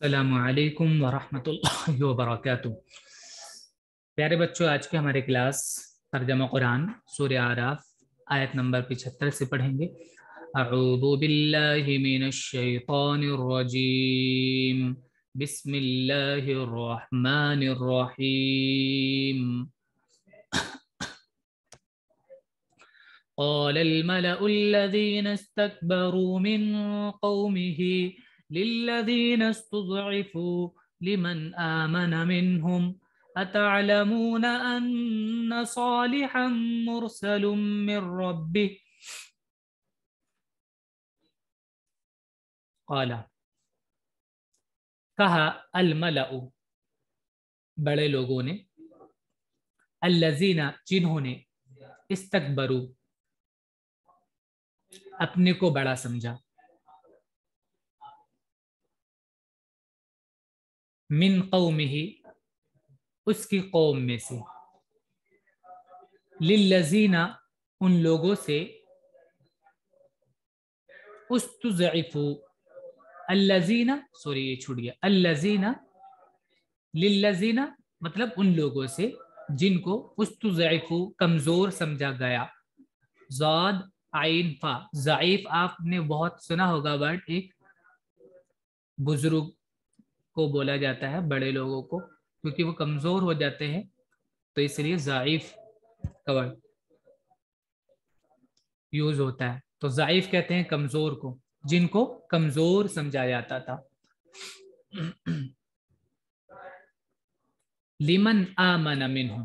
السلام عليكم ورحمۃ اللہ وبرکاتہ प्यारे बच्चों आज के हमारे क्लास तर्जमा कुरान सूर्य आराफ आयत नंबर 75 پڑھیں گے أعوذ باللہ من الشیطان الرجیم بسم اللہ الرحمن الرحیم قال الملأ الذين استكبروا من قومه للذين استضعفوا لمن آمن منهم أتعلمون أن صالحا مرسل من ربه قال कहा अलमला बड़े लोगों ने अल्लजीना जिन्होंने इस्तकबरू अपने को बड़ा समझा मिन कौम ही उसकी कौम में से लजीना उन लोगों से उस उस्तफ़ू अल्लजीना सॉरी ये छूट गया अल्लजीना लजीना मतलब उन लोगों से जिनको उस उस्तफ़ू कमज़ोर समझा गया जाद आइन फा ज़ाइफ आपने बहुत सुना होगा वर्ड एक बुजुर्ग को बोला जाता है बड़े लोगों को क्योंकि वो कमज़ोर हो जाते हैं तो इसलिए ज़ाइफ का वर्ड यूज़ होता है तो ज़ाइफ कहते हैं कमज़ोर को जिनको कमज़ोर समझा जाता था लिमन आमन अमिन हूं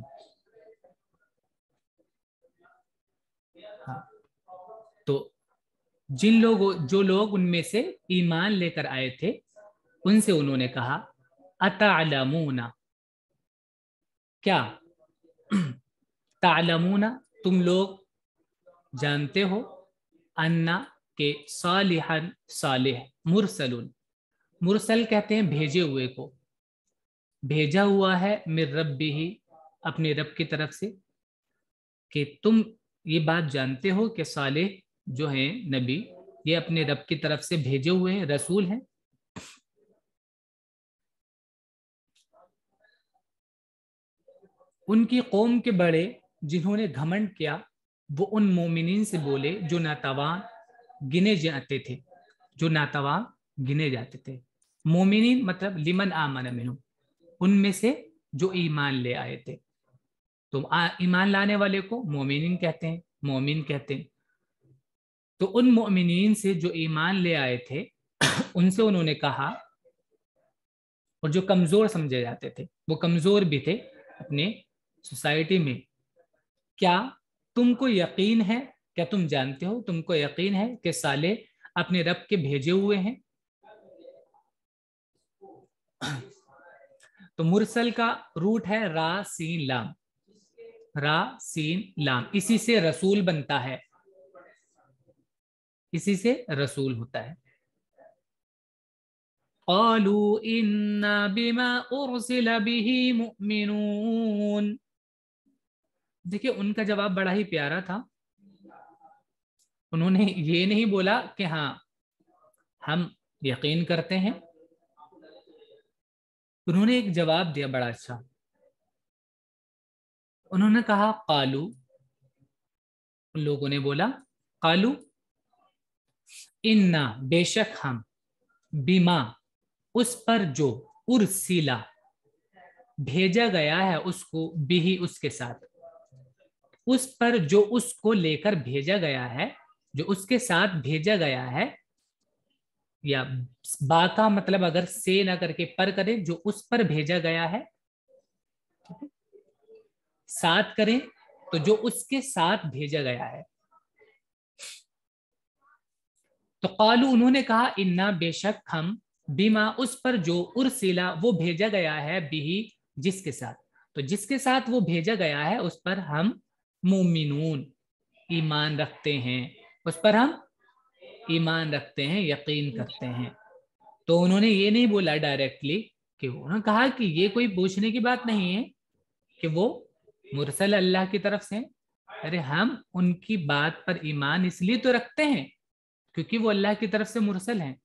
हाँ। तो जिन लोगों जो लोग उनमें से ईमान लेकर आए थे उनसे उन्होंने कहा अतालमूना क्या तालमूना तुम लोग जानते हो अन्ना के सालिहन सालिह मुरसल मुरसल कहते हैं भेजे हुए को भेजा हुआ है मेरे रब भी ही अपने रब की तरफ से कि तुम ये बात जानते हो कि साले जो हैं नबी ये अपने रब की तरफ से भेजे हुए हैं रसूल हैं उनकी कौम के बड़े जिन्होंने घमंड किया वो उन मोमिन से बोले जो नातवा गिने जाते थे जो नातवान गिने जाते थे मोमिन मतलब लिमन आमन मिनु उनमें से जो ईमान ले आए थे तो ईमान लाने वाले को मोमिन कहते हैं मोमिन कहते हैं तो उन मोमिन से जो ईमान ले आए थे उनसे उन्होंने कहा और जो कमजोर समझे जाते थे वो कमजोर भी थे अपने सोसाइटी में क्या तुमको यकीन है क्या तुम जानते हो तुमको यकीन है कि साले अपने रब के भेजे हुए हैं तो मुरसल का रूट है रा सीन लाम रा सीन लाम इसी से रसूल बनता है इसी से रसूल होता है قالوا إن بما أرسل به مؤمنون देखिए उनका जवाब बड़ा ही प्यारा था उन्होंने ये नहीं बोला कि हाँ हम यकीन करते हैं उन्होंने एक जवाब दिया बड़ा अच्छा उन्होंने कहा कालू उन लोगों ने बोला कालू इन्ना बेशक हम बीमा उस पर जो उर्सिला भेजा गया है उसको बिही उसके साथ उस पर जो उसको लेकर भेजा गया है जो उसके साथ भेजा गया है या बा का मतलब अगर से ना करके पर करें जो उस पर भेजा गया है साथ करें तो जो उसके साथ भेजा गया है तो कालू उन्होंने कहा इन्ना बेशक हम बीमा उस पर जो उर्सिला वो भेजा गया है बिही जिसके साथ तो जिसके साथ वो भेजा गया है उस पर हम मोमिनून ईमान रखते हैं उस पर हम ईमान रखते हैं यकीन करते हैं तो उन्होंने ये नहीं बोला डायरेक्टली कि उन्होंने कहा कि ये कोई पूछने की बात नहीं है कि वो मुरसल अल्लाह की तरफ से अरे हम उनकी बात पर ईमान इसलिए तो रखते हैं क्योंकि वो अल्लाह की तरफ से मुरसल हैं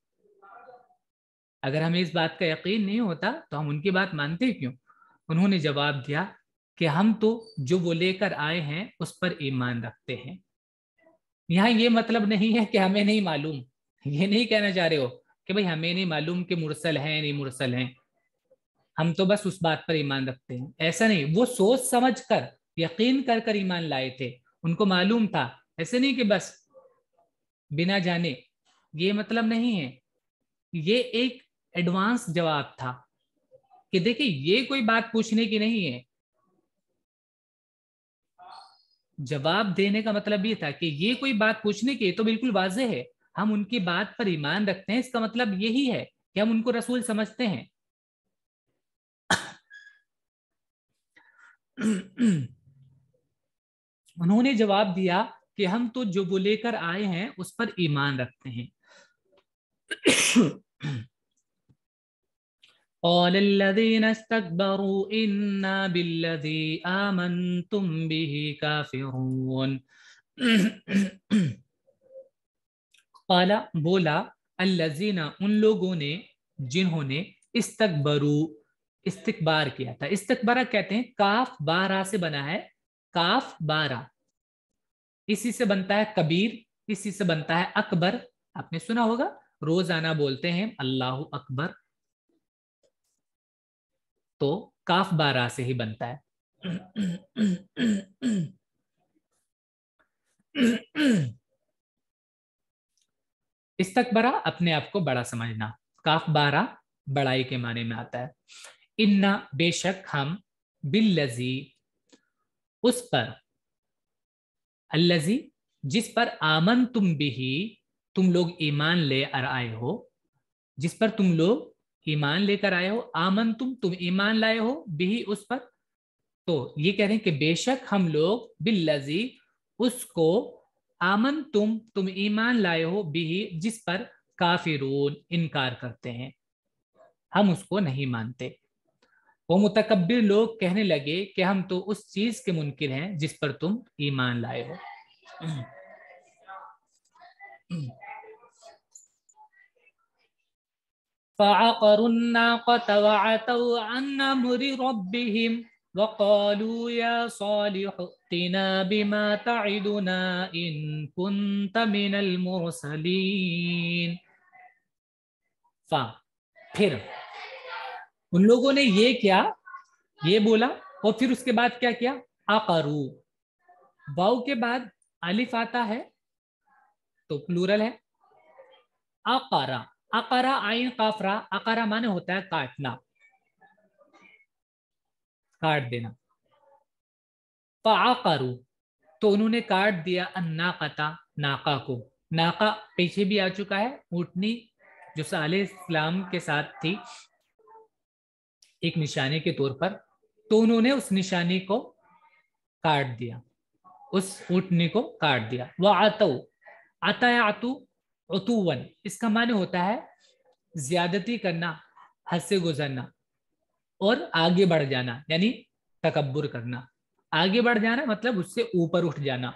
अगर हमें इस बात का यकीन नहीं होता तो हम उनकी बात मानते क्यों उन्होंने जवाब दिया कि हम तो जो वो लेकर आए हैं उस पर ईमान रखते हैं यहाँ ये मतलब नहीं है कि हमें नहीं मालूम ये नहीं कहना चाह रहे हो कि भाई हमें नहीं मालूम कि मुरसल है नहीं मुरसल हैं हम तो बस उस बात पर ईमान रखते हैं ऐसा नहीं वो सोच समझ कर यकीन कर कर ईमान लाए थे उनको मालूम था ऐसे नहीं कि बस बिना जाने ये मतलब नहीं है ये एक एडवांस जवाब था कि देखिए ये कोई बात पूछने की नहीं है जवाब देने का मतलब ये था कि ये कोई बात पूछने की तो बिल्कुल वाजह है हम उनकी बात पर ईमान रखते हैं इसका मतलब यही है कि हम उनको रसूल समझते हैं उन्होंने जवाब दिया कि हम तो जो वो लेकर आए हैं उस पर ईमान रखते हैं قال الذين استكبروا إنا بالذي آمنتم به كافرون قال बोला अल्लाजीना उन लोगों ने जिन्होंने इस्तकबरू इस्तकबार किया था इस्तकबारा कहते हैं काफ बारा से बना है काफ बारा इसी से बनता है कबीर इसी से बनता है अकबर आपने सुना होगा रोजाना बोलते हैं अल्लाह अकबर तो काफ बारा से ही बनता है इस बरा अपने आप को बड़ा समझना काफ बारा बड़ाई के माने में आता है इन्ना बेशक हम बिल लजी उस पर अल्लजी जिस पर आमन तुम भी तुम लोग ईमान ले आए हो जिस पर तुम लोग ईमान लेकर आए हो आमन तुम तुम ईमान लाए हो भी उस पर तो ये कह रहे हैं कि बेशक हम लोग बिल्लजी उसको आमन तुम तुम ईमान लाए हो भी जिस पर काफी रोन इनकार करते हैं हम उसको नहीं मानते वो मुतकबिर लोग कहने लगे कि हम तो उस चीज के मुनकिन हैं जिस पर तुम ईमान लाए हो فعقروا الناقة وعتوا عن أمر ربهم وقالوا يا صالح ائتنا بما تعدنا إن كنت من المرسلين फ फिर उन लोगों ने ये क्या ये बोला और फिर उसके बाद क्या किया आकारू वाऊ के बाद अलिफ आता है तो प्लूरल है आकारा अकारा आय काफरा अकारा माने होता है काटना काट देना फाकरू तो उन्होंने काट दिया कता नाका को नाका पीछे भी आ चुका है ऊटनी जो साले इस्लाम के साथ थी एक निशाने के तौर पर तो उन्होंने उस निशाने को काट दिया उस ऊटनी को काट दिया वह आतो आता आतू उतुवन इसका माने होता है ज्यादती करना हद से गुजरना और आगे बढ़ जाना यानी तकबर करना आगे बढ़ जाना मतलब उससे ऊपर उठ जाना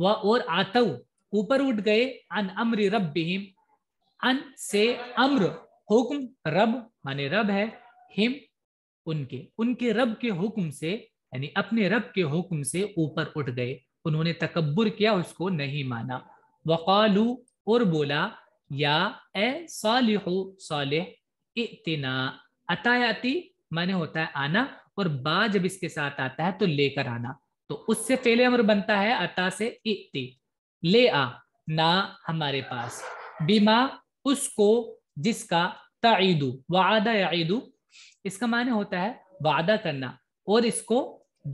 वह और आतव ऊपर उठ गए अन अम्र रब हिम अन से अम्र हुक्म रब माने रब है हिम उनके उनके रब के हुक्म से यानी अपने रब के हुक्म से ऊपर उठ गए उन्होंने तकबर किया उसको नहीं माना वकालू और बोला या ए सालिहु सालिह इतना अतायाती माने होता है आना और बा जब इसके साथ आता है तो लेकर आना तो उससे फेले अमर बनता है अता से इति ले आ ना हमारे पास बीमा उसको जिसका तईदू वादा यादू इसका माने होता है वादा करना और इसको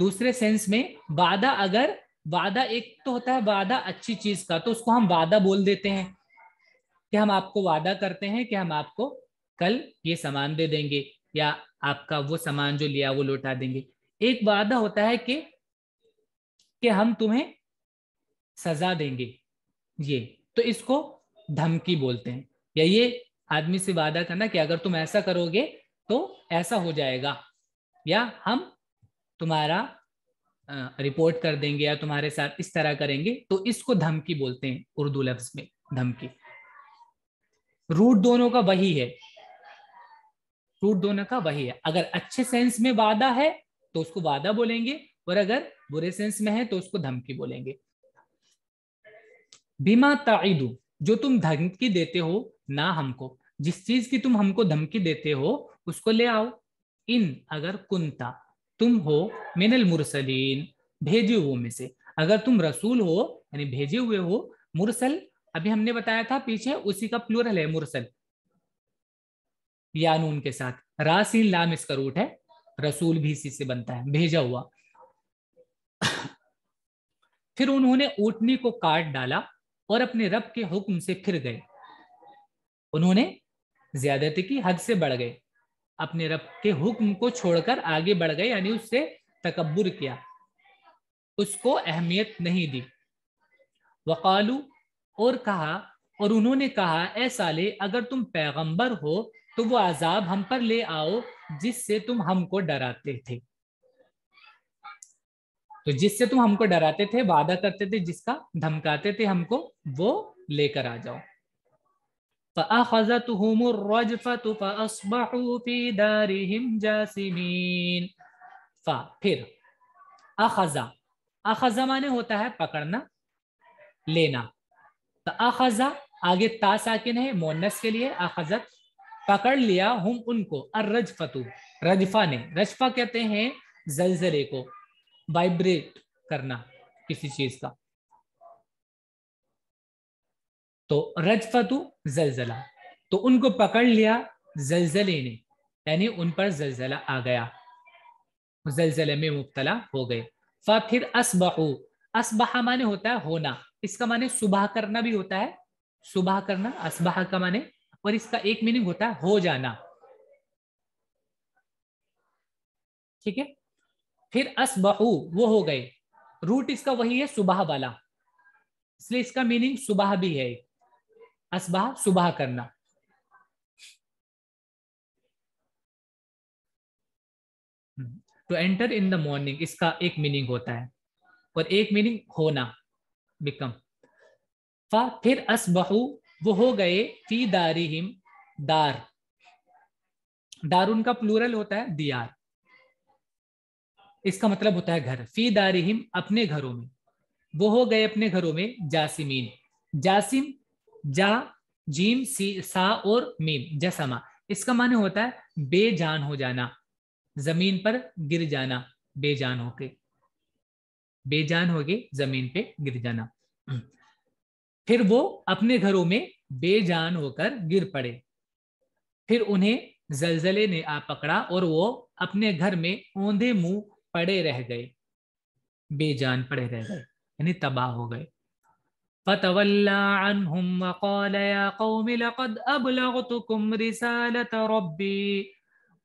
दूसरे सेंस में वादा अगर वादा एक तो होता है वादा अच्छी चीज का तो उसको हम वादा बोल देते हैं कि हम आपको वादा करते हैं कि हम आपको कल ये सामान दे देंगे या आपका वो सामान जो लिया वो लौटा देंगे एक वादा होता है कि कि हम तुम्हें सजा देंगे ये तो इसको धमकी बोलते हैं या ये आदमी से वादा करना कि अगर तुम ऐसा करोगे तो ऐसा हो जाएगा या हम तुम्हारा रिपोर्ट कर देंगे या तुम्हारे साथ इस तरह करेंगे तो इसको धमकी बोलते हैं उर्दू लफ्ज में धमकी रूट दोनों का वही है रूट दोनों का वही है अगर अच्छे सेंस में वादा है तो उसको वादा बोलेंगे और अगर बुरे सेंस में है तो उसको धमकी बोलेंगे बीमा ताइदू जो तुम धमकी देते हो ना हमको जिस चीज की तुम हमको धमकी देते हो उसको ले आओ इन अगर कुंता तुम हो मिनल मुरसलीन भेजे हुए में से अगर तुम रसूल हो यानी भेजे हुए हो मुरसल अभी हमने बताया था पीछे उसी का प्लूरल है मुरसल या नून के साथ रासीन लाम इसका रूट है रसूल भी इसी से बनता है भेजा हुआ फिर उन्होंने ऊटनी को काट डाला और अपने रब के हुक्म से फिर गए उन्होंने ज्यादती की हद से बढ़ गए अपने रब के हुक्म को छोड़कर आगे बढ़ गए यानी उससे तकबर किया उसको अहमियत नहीं दी वकालू और कहा और उन्होंने कहा ऐ साले अगर तुम पैगंबर हो तो वो आजाब हम पर ले आओ जिससे तुम हमको डराते थे तो जिससे तुम हमको डराते थे वादा करते थे जिसका धमकाते थे हमको वो लेकर आ जाओ فأخذتهم الرجفة فأصبحوا في دارهم जासिमीन फा फिर अखजा अखजा माने होता है पकड़ना लेना तो अखजा आगे ता साकिन है मोनस के लिए अखजत पकड़ लिया हम उनको अर्रजफतु रजफा ने रजफा कहते हैं जलजले को वाइब्रेट करना किसी चीज का तो रजफतु जलजला तो उनको पकड़ लिया जलजले ने यानी उन पर जलजला आ गया जलजले में मुबतला हो गए फिर असबहू असबहा माने होता है होना इसका माने सुबह करना भी होता है सुबह करना असबहा का माने और इसका एक मीनिंग होता है हो जाना ठीक है फिर असबहू वो हो गए रूट इसका वही है सुबह वाला इसलिए इसका मीनिंग सुबह भी है एक असबाह सुबह करना to enter in the morning इसका एक मीनिंग होता है और एक मीनिंग होना बिकम फा फिर असबहू वो हो गए फी दारी हिम दार दार उनका प्लूरल होता है दियार इसका मतलब होता है घर फी दारिहिम अपने घरों में वो हो गए अपने घरों में जासिमीन जासिम जा जीम सी सा और मीम जसमा इसका माने होता है बेजान हो जाना जमीन पर गिर जाना बेजान होके बेजान होके जमीन पे गिर जाना फिर वो अपने घरों में बेजान होकर गिर पड़े फिर उन्हें जलजले ने आ पकड़ा और वो अपने घर में ओंधे मुंह पड़े रह गए बेजान पड़े रह गए यानी तबाह हो गए فتولى عنهم وقال يا قوم لقد أبلغتكم رسالة ربي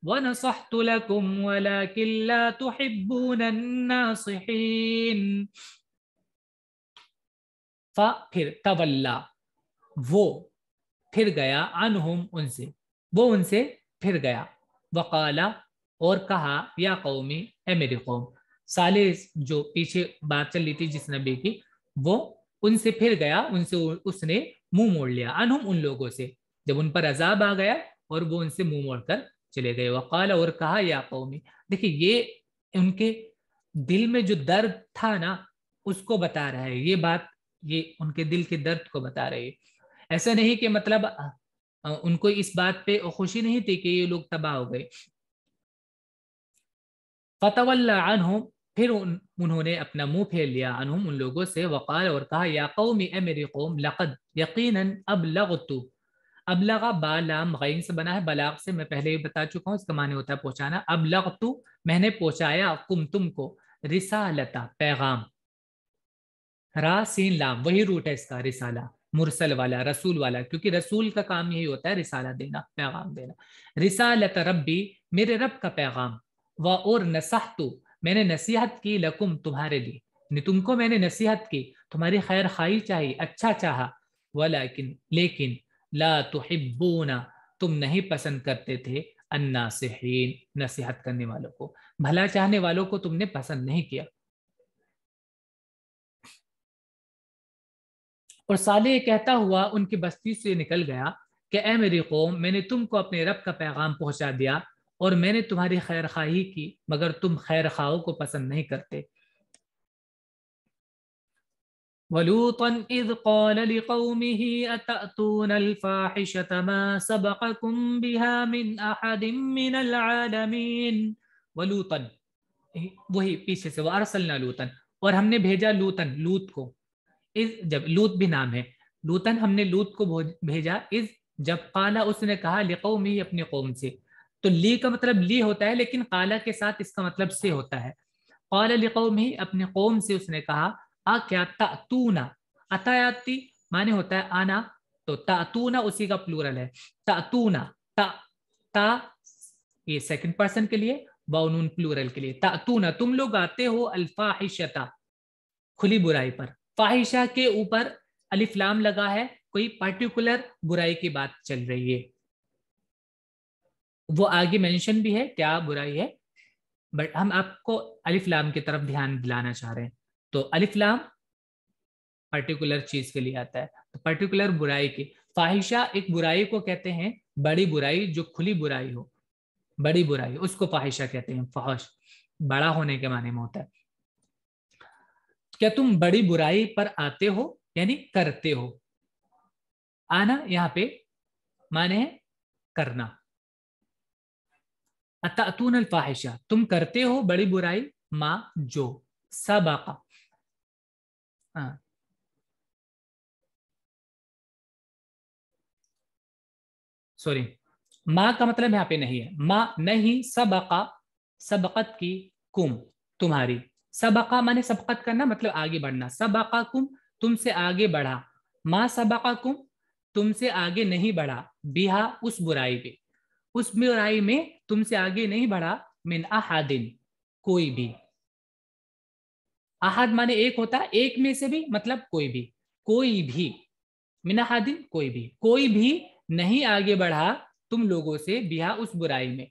ونصحت لكم ولكن لا تحبون الناصحين फिर तवल्ला वो फिर गया अनहुम उनसे वो उनसे फिर गया वकाला और कहा या कौमी ए मेरी कौम साले जो पीछे बात चल रही थी जिस नबी की वो उनसे फिर गया उनसे उसने मुंह मोड़ लिया अनहुम उन लोगों से जब उन पर अजाब आ गया और वो उनसे मुंह मोड़कर चले गए वकाल और कहा या कौमी देखिए ये उनके दिल में जो दर्द था ना उसको बता रहा है ये बात ये उनके दिल के दर्द को बता रही है ऐसा नहीं कि मतलब उनको इस बात पे खुशी नहीं थी कि ये लोग तबाह हो गए फतवल्ला फिर उन उन्होंने अपना मुंह फेर लिया अनहुम उन लोगों से वक़ाल और कहा या कौम ए मेरी कौम लक़द यकीनन अब लगतु अब लगा बालाम गैन से बना है बलाग से मैं पहले ही बता चुका हूँ इसका माने होता है पहुँचाना अब लगतु मैंने पहुँचाया कुम तुम को रिसालता पैगाम रा सीन लाम वही रूट है इसका रिसाला मुरसल वाला रसूल वाला क्योंकि रसूल का काम यही होता है रिसाला देना पैगाम देना रिसालत रबी मेरे रब का पैगाम व और नसाह तू मैंने नसीहत की लकुम तुम्हारे लिए तुमको मैंने नसीहत की तुम्हारी खैर खाई चाहिए अच्छा चाहा वलाकिन लेकिन ला तुहिब्बूना तुम नहीं पसंद करते थे अन्ना अन्नासहीन नसीहत करने वालों को भला चाहने वालों को तुमने पसंद नहीं किया और साले कहता हुआ उनकी बस्ती से निकल गया कि ए मेरी कौम मैंने तुमको अपने रब का पैगाम पहुंचा दिया और मैंने तुम्हारी खैर खाही की मगर तुम खैर खाओ को पसंद नहीं करते वही पीछे से वरसलना लूतन और हमने भेजा लूतन लूत को इस जब लूत भी नाम है लूतन हमने लूत को भेजा इस जब काला उसने कहा लिकौमी अपने कौम से तो ली का मतलब ली होता है लेकिन काला के साथ इसका मतलब से होता है कौल कौम ही अपने कौम से उसने कहा आ क्या तातूना अतायाती माने होता है आना तो तातूना उसी का प्लूरल है तातूना ता ता ये सेकंड पर्सन के लिए बाउनून प्लूरल के लिए तातूना तुम लोग आते हो अल्फाहिशता खुली बुराई पर फाहिशा के ऊपर अलिफ्लाम लगा है कोई पर्टिकुलर बुराई की बात चल रही है वो आगे मेंशन भी है क्या बुराई है बट हम आपको अलिफ लाम की तरफ ध्यान दिलाना चाह रहे हैं तो अलिफ लाम पर्टिकुलर चीज के लिए आता है तो पर्टिकुलर बुराई की फाहिशा एक बुराई को कहते हैं बड़ी बुराई जो खुली बुराई हो बड़ी बुराई उसको फाहिशा कहते हैं फहश बड़ा होने के माने में होता है क्या तुम बड़ी बुराई पर आते हो यानी करते हो आना यहाँ पे माने है करना अतून अलफाहिशा तुम करते हो बड़ी बुराई मा जो सबका सॉरी हाँ। माँ का मतलब यहाँ पे नहीं है माँ नहीं सबका सबकत की कुम तुम्हारी सबका माने सबकत करना मतलब आगे बढ़ना सबका कुम तुमसे आगे बढ़ा माँ सबका कुम तुमसे आगे नहीं बढ़ा बिहा उस बुराई पे उसमें और में तुमसे आगे नहीं बढ़ा मिन अहादिन कोई भी अहाद माने एक होता एक में से भी मतलब कोई भी कोई भी मिन अहादिन कोई भी कोई भी नहीं आगे बढ़ा तुम लोगों से बिहा उस बुराई में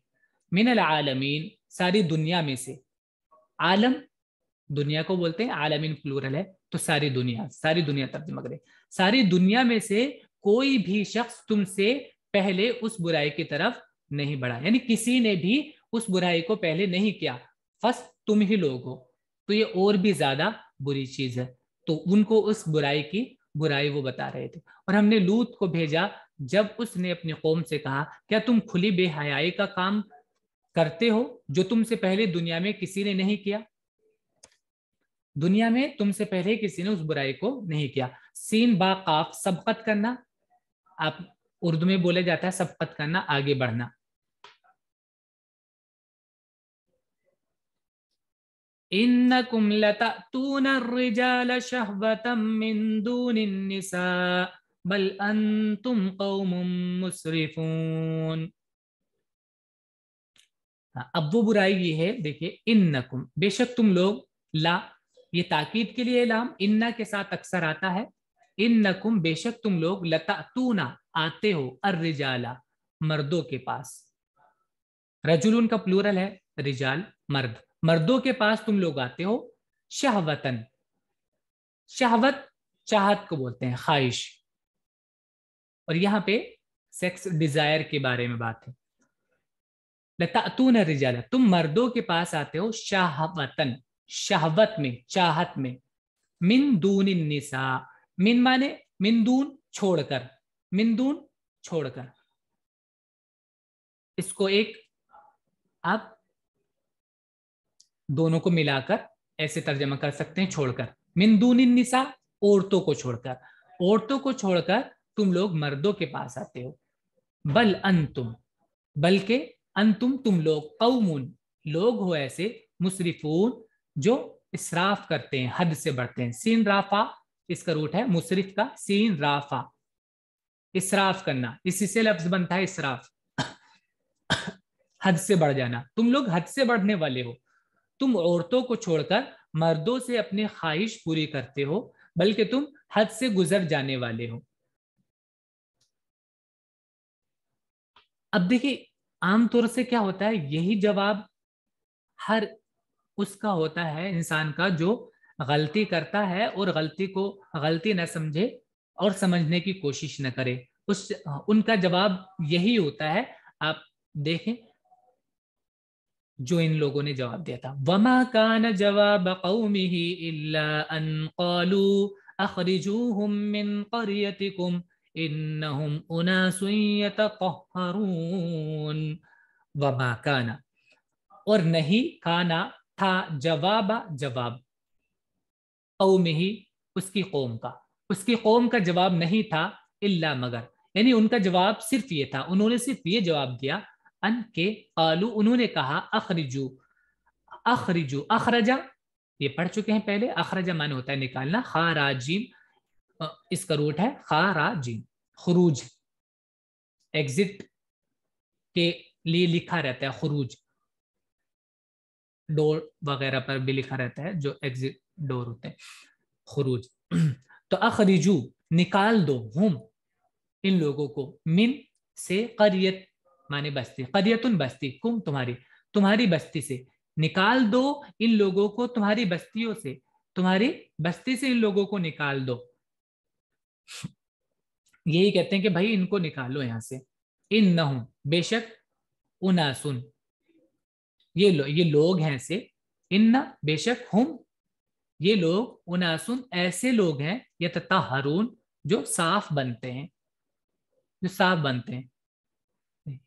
मिनल आलमीन सारी दुनिया में से आलम दुनिया को बोलते हैं आलमीन प्लूरल है तो सारी दुनिया सारी दुनिया तब मगरे सारी दुनिया में से कोई भी शख्स तुमसे पहले उस बुराई की तरफ नहीं बढ़ा यानी किसी ने भी उस बुराई को पहले नहीं किया फर्स्ट तुम ही लोग हो तो ये और भी ज्यादा बुरी चीज है तो उनको उस बुराई की बुराई वो बता रहे थे और हमने लूत को भेजा जब उसने अपनी कौम से कहा क्या तुम खुली बेहयाई का काम करते हो जो तुमसे पहले दुनिया में किसी ने नहीं किया दुनिया में तुमसे पहले किसी ने उस बुराई को नहीं किया सीन बाफ सबकत करना आप उर्दू में बोला जाता है सबकत करना आगे बढ़ना إنكم لتأتون الرجال شهوة من دون النساء بل أنتم قوم مسرفون अब वो बुराई ये है देखिए इन नकुम बेशक तुम लोग ला ये ताकीद के लिए लाम इन्ना के साथ अक्सर आता है इन नकुम बेशक तुम लोग लता तूना आते हो अर्रिजाला मर्दों के पास रजुल का प्लूरल है रिजाल मर्द मर्दों के पास तुम लोग आते हो शहवतन शहवत चाहत को बोलते हैं ख्वाहिश और यहां पे सेक्स डिजायर के बारे में बात है लतातून रिजाला तुम मर्दों के पास आते हो शाहवतन शहवत में चाहत में मिन दून निसा मिन माने मिंदून छोड़कर मिंदून छोड़कर इसको एक आप दोनों को मिलाकर ऐसे तर्जमा कर सकते हैं छोड़कर मिंदून निशा औरतों को छोड़कर औरतों को छोड़कर तुम लोग मर्दों के पास आते हो बल अंतुम बल्कि अंतुम तुम लोग कौमुन लोग हो ऐसे मुसरिफून जो इसराफ करते हैं हद से बढ़ते हैं सीन राफा इसका रूट है मुसरिफ का सीन राफा इसराफ करना इसी से लफ्ज बनता है इसराफ हद से बढ़ जाना तुम लोग हद से बढ़ने वाले हो तुम औरतों को छोड़कर मर्दों से अपनी ख्वाहिश पूरी करते हो बल्कि तुम हद से गुजर जाने वाले हो अब देखिए आमतौर से क्या होता है यही जवाब हर उसका होता है इंसान का जो गलती करता है और गलती को गलती ना समझे और समझने की कोशिश न करे उस उनका जवाब यही होता है आप देखें जो इन लोगों ने जवाब दिया था वमा कान जवाब कौमी और नहीं खाना था जवाब जवाब ही उसकी कौम का उसकी कौम का जवाब नहीं था इल्ला मगर यानी उनका जवाब सिर्फ ये था उन्होंने सिर्फ ये जवाब दिया अन के आलू उन्होंने कहा अखरिजू अखरिजू अखरजा ये पढ़ चुके हैं पहले अखरजा माने होता है निकालना खाराजीम इसका रूट है खाराजीम खरूज एग्जिट के लिए लिखा रहता है खरूज डोर वगैरह पर भी लिखा रहता है जो एग्जिट डोर होते हैं खरूज तो अखरिजू निकाल दो हम इन लोगों को मिन से करियत माने बस्ती कदियतुन बस्ती कुम तुम्हारी तुम्हारी बस्ती से निकाल दो इन लोगों को तुम्हारी बस्तियों से तुम्हारी बस्ती से इन लोगों को निकाल दो यही कहते हैं कि भाई इनको निकालो यहां से इन न हूं बेशक उनासुन ये लो, ये लोग हैं से इन न बेशक हम ये लोग उनासुन ऐसे लोग हैं ये तथा हरून जो साफ बनते हैं जो साफ बनते हैं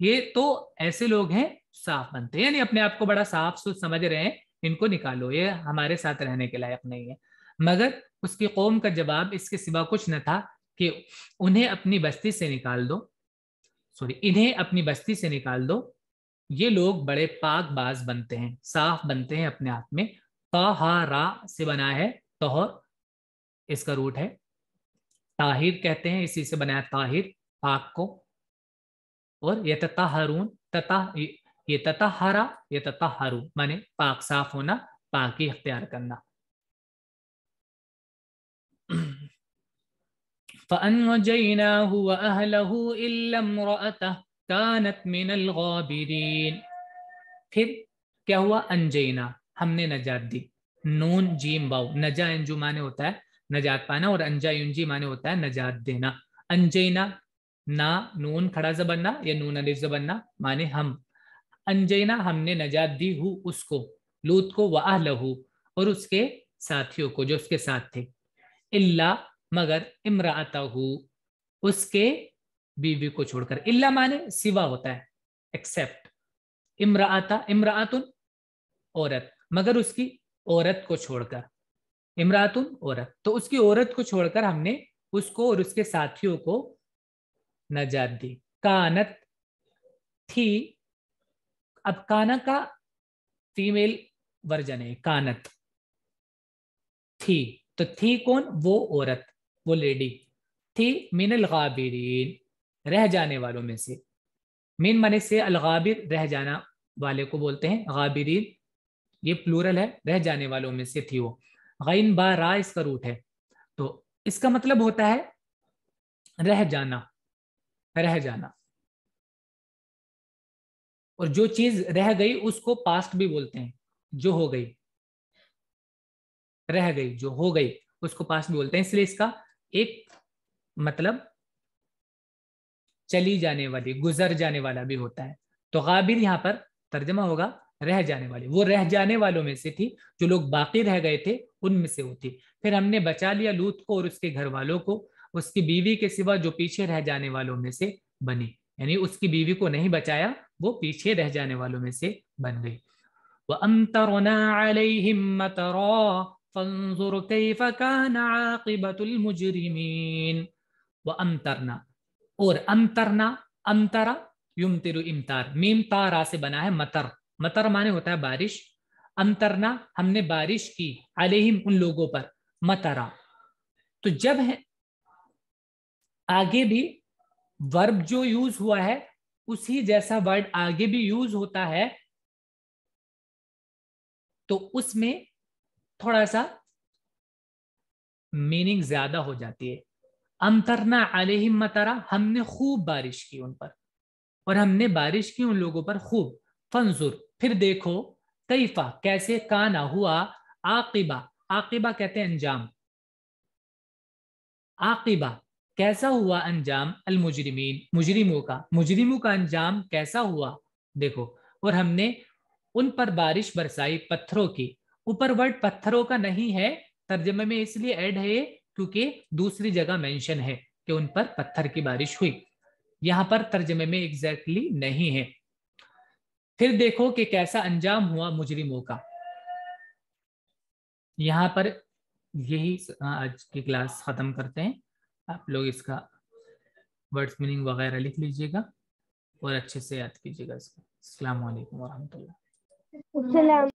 ये तो ऐसे लोग हैं साफ बनते हैं यानी अपने आप को बड़ा साफ सुथ समझ रहे हैं इनको निकालो ये हमारे साथ रहने के लायक नहीं है मगर उसकी कौम का जवाब इसके सिवा कुछ न था कि उन्हें अपनी बस्ती से निकाल दो सॉरी इन्हें अपनी बस्ती से निकाल दो ये लोग बड़े पाकबाज बनते हैं साफ बनते हैं अपने आप में तहारा से बना है तोहर इसका रूट है ताहिर कहते हैं इसी से बनाया ताहिर पाक को और ये तथा हरून तथा ये तथा हरा ये तथा हरू माने पाक साफ होना पाकी अख्तियार करना फिर क्या हुआ अंजैना हमने नजात दी नून जीम बाउ नजा इंजू माने होता है नजात पाना और अंजा युंजी माने होता है नजात देना अंजैना ना नून खड़ा बनना या नून अलिफ बनना माने हम अंजना हमने नजात दी हु उसको लूत को वाह लहू और उसके साथियों को जो उसके साथ थे इल्ला मगर इमराता उसके बीवी को छोड़कर इल्ला माने सिवा होता है एक्सेप्ट इमराता इमरातुन औरत मगर उसकी औरत को छोड़कर इमरातुन औरत तो उसकी औरत को छोड़कर हमने उसको और उसके साथियों को न जाती कानत थी अब काना का फीमेल वर्जन है कानत थी तो थी कौन वो औरत वो लेडी थी मीन अलगाबिरीन रह जाने वालों में से मीन मने से अलगाबिर रह जाना वाले को बोलते हैं गाबीरीन ये प्लूरल है रह जाने वालों में से थी वो गैन बा रा इसका रूट है तो इसका मतलब होता है रह जाना रह जाना और जो चीज रह गई उसको पास्ट भी बोलते हैं जो हो गई रह गई जो हो गई उसको पास्ट भी बोलते हैं इसलिए इसका एक मतलब चली जाने वाली गुजर जाने वाला भी होता है तो गाबिर यहां पर तर्जमा होगा रह जाने वाली वो रह जाने वालों में से थी जो लोग बाकी रह गए थे उनमें से वो थी फिर हमने बचा लिया लूत को और उसके घर वालों को उसकी बीवी के सिवा जो पीछे रह जाने वालों में से बनी यानी उसकी बीवी को नहीं बचाया वो पीछे रह जाने वालों में से बन गई वंतरनाजरिमीन वह अंतरना और अंतरना अंतरा युम तिरु इमतार मीम तारा से बना है मतर मतर माने होता है बारिश अंतरना हमने बारिश की अलहिम उन लोगों पर मतरा तो जब है आगे भी वर्ब जो यूज हुआ है उसी जैसा वर्ड आगे भी यूज होता है तो उसमें थोड़ा सा मीनिंग ज्यादा हो जाती है अमतरना आलिहिम मतरा हमने खूब बारिश की उन पर और हमने बारिश की उन लोगों पर खूब फंजुर फिर देखो कैफा कैसे काना हुआ आकिबा आकिबा कहते हैं अंजाम आकिबा कैसा हुआ अंजाम मुजरिमीन मुजरिमों का मुजरिमों का अंजाम कैसा हुआ देखो और हमने उन पर बारिश बरसाई पत्थरों की ऊपर वर्ड पत्थरों का नहीं है तर्जमे में इसलिए ऐड है क्योंकि दूसरी जगह मेंशन है कि उन पर पत्थर की बारिश हुई यहाँ पर तर्जमे में एग्जैक्टली exactly नहीं है फिर देखो कि कैसा अंजाम हुआ मुजरिमों का यहां पर यही आज की क्लास खत्म करते हैं आप लोग इसका वर्ड्स मीनिंग वगैरह लिख लीजिएगा और अच्छे से याद कीजिएगा इसको अल्लाम वरहमल